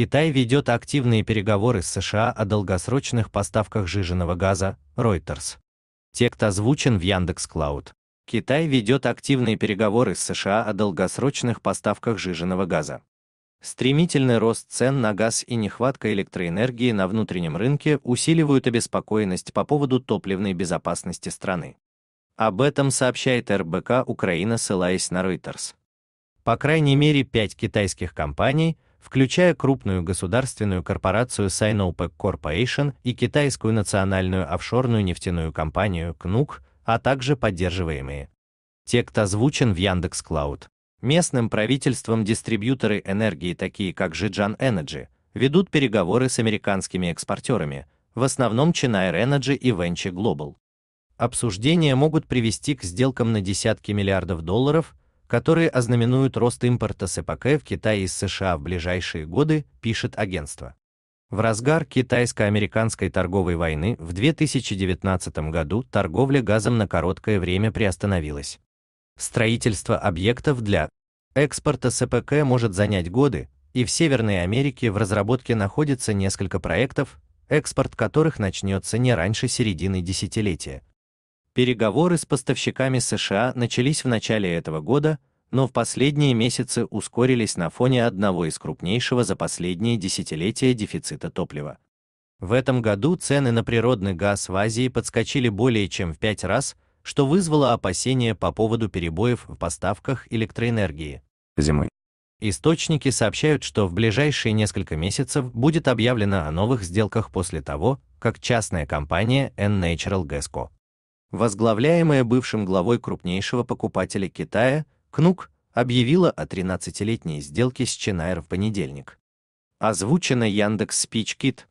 Китай ведет активные переговоры с США о долгосрочных поставках жиженного газа, Reuters. Текст озвучен в Яндекс.Клауд. Китай ведет активные переговоры с США о долгосрочных поставках жиженного газа. Стремительный рост цен на газ и нехватка электроэнергии на внутреннем рынке усиливают обеспокоенность по поводу топливной безопасности страны. Об этом сообщает РБК Украина, ссылаясь на Reuters. По крайней мере, пять китайских компаний – включая крупную государственную корпорацию Sinopec Corporation и китайскую национальную офшорную нефтяную компанию КНУК, а также поддерживаемые. Текст озвучен в Яндекс Клауд. Местным правительством дистрибьюторы энергии, такие как Жиджан Energy, ведут переговоры с американскими экспортерами, в основном Chenier Energy и Venture Global. Обсуждения могут привести к сделкам на десятки миллиардов долларов которые ознаменуют рост импорта СПК в Китае из США в ближайшие годы, пишет агентство. В разгар китайско-американской торговой войны в 2019 году торговля газом на короткое время приостановилась. Строительство объектов для экспорта СПК может занять годы, и в Северной Америке в разработке находится несколько проектов, экспорт которых начнется не раньше середины десятилетия. Переговоры с поставщиками США начались в начале этого года, но в последние месяцы ускорились на фоне одного из крупнейшего за последние десятилетия дефицита топлива. В этом году цены на природный газ в Азии подскочили более чем в пять раз, что вызвало опасения по поводу перебоев в поставках электроэнергии. Зимой. Источники сообщают, что в ближайшие несколько месяцев будет объявлено о новых сделках после того, как частная компания N-Natural Gas Co возглавляемая бывшим главой крупнейшего покупателя Китая, КНУК, объявила о 13-летней сделке с Чинайр в понедельник. Озвучено Яндекс Спичкит.